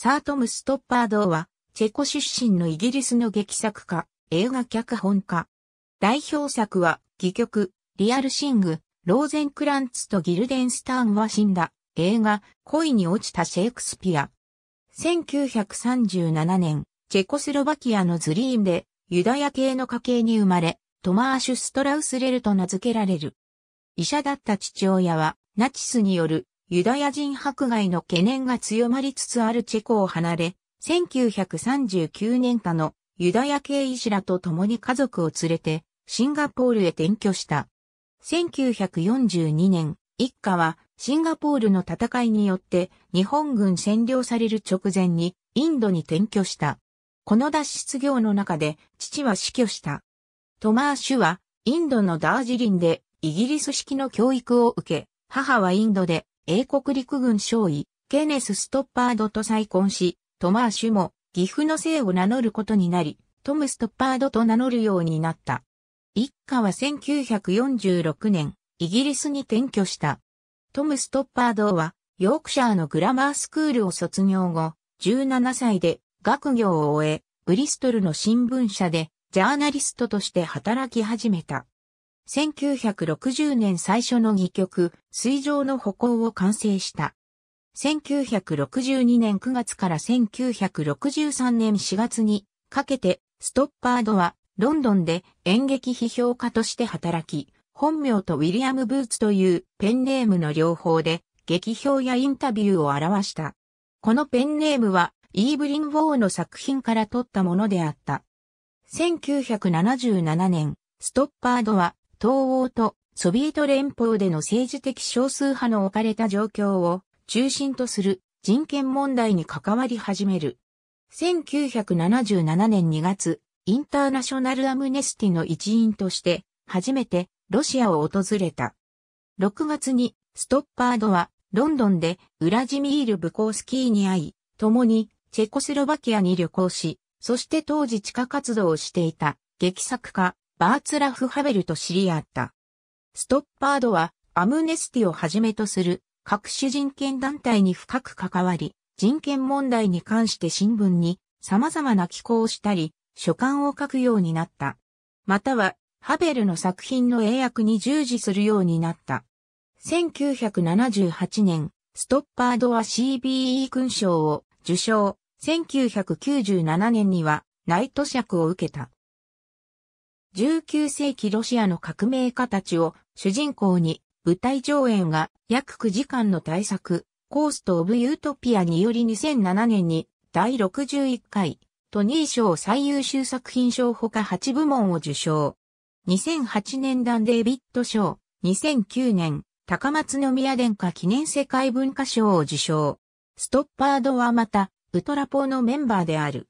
サートム・ストッパードは、チェコ出身のイギリスの劇作家、映画脚本家。代表作は、戯曲、リアルシング、ローゼンクランツとギルデンスターンは死んだ、映画、恋に落ちたシェイクスピア。1937年、チェコスロバキアのズリーンで、ユダヤ系の家系に生まれ、トマーシュ・ストラウス・レルと名付けられる。医者だった父親は、ナチスによるユダヤ人迫害の懸念が強まりつつあるチェコを離れ、1939年下のユダヤ系医師らと共に家族を連れてシンガポールへ転居した。1942年、一家はシンガポールの戦いによって日本軍占領される直前にインドに転居した。この脱出業の中で父は死去した。トマーシュはインドのダージリンでイギリス式の教育を受け、母はインドで英国陸軍少尉、ケネス・ストッパードと再婚し、トマーシュも、岐阜の姓を名乗ることになり、トム・ストッパードと名乗るようになった。一家は1946年、イギリスに転居した。トム・ストッパードは、ヨークシャーのグラマースクールを卒業後、17歳で学業を終え、ブリストルの新聞社でジャーナリストとして働き始めた。1960年最初の戯曲、水上の歩行を完成した。1962年9月から1963年4月にかけて、ストッパードはロンドンで演劇批評家として働き、本名とウィリアム・ブーツというペンネームの両方で、劇評やインタビューを表した。このペンネームは、イーブリン・ウォーの作品から取ったものであった。1977年、ストッパードは東欧とソビエト連邦での政治的少数派の置かれた状況を中心とする人権問題に関わり始める。1977年2月、インターナショナルアムネスティの一員として初めてロシアを訪れた。6月にストッパードはロンドンでウラジミール・ブコースキーに会い、共にチェコスロバキアに旅行し、そして当時地下活動をしていた劇作家バーツラフ・ハベルと知り合った。ストッパードはアムネスティをはじめとする各種人権団体に深く関わり、人権問題に関して新聞に様々な寄稿をしたり、書簡を書くようになった。または、ハベルの作品の英訳に従事するようになった。1978年、ストッパードは CBE 勲章を受賞。1997年にはナイト尺を受けた。19世紀ロシアの革命家たちを主人公に舞台上演が約9時間の大作、コースト・オブ・ユートピアにより2007年に第61回トニー賞最優秀作品賞ほか8部門を受賞。2008年ダンデイビット賞、2009年高松宮殿下記念世界文化賞を受賞。ストッパードはまた、ウトラポーのメンバーである。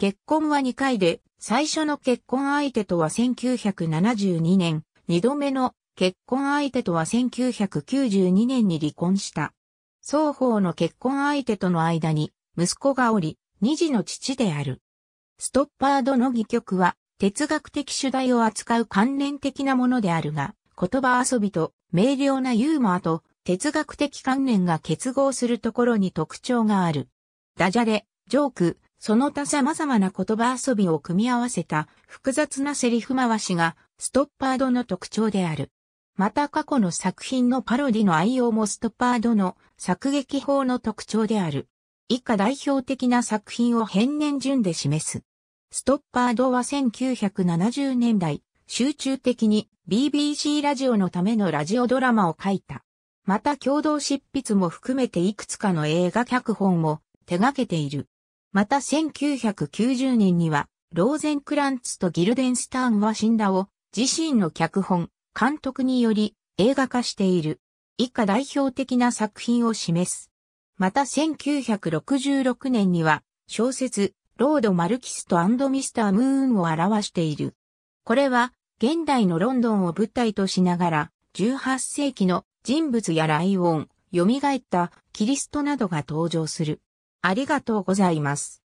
結婚は2回で、最初の結婚相手とは1972年、2度目の結婚相手とは1992年に離婚した。双方の結婚相手との間に、息子がおり、二児の父である。ストッパードの戯曲は、哲学的主題を扱う関連的なものであるが、言葉遊びと明瞭なユーモアと哲学的観念が結合するところに特徴がある。ダジャレ、ジョーク、その他様々な言葉遊びを組み合わせた複雑なセリフ回しがストッパードの特徴である。また過去の作品のパロディの愛用もストッパードの作劇法の特徴である。以下代表的な作品を変年順で示す。ストッパードは1970年代、集中的に BBC ラジオのためのラジオドラマを書いた。また共同執筆も含めていくつかの映画脚本も手掛けている。また1990年には、ローゼンクランツとギルデンスターンは死んだを自身の脚本、監督により映画化している。以下代表的な作品を示す。また1966年には小説ロード・マルキストミスター・ムーンを表している。これは現代のロンドンを舞台としながら18世紀の人物やライオン、蘇ったキリストなどが登場する。ありがとうございます。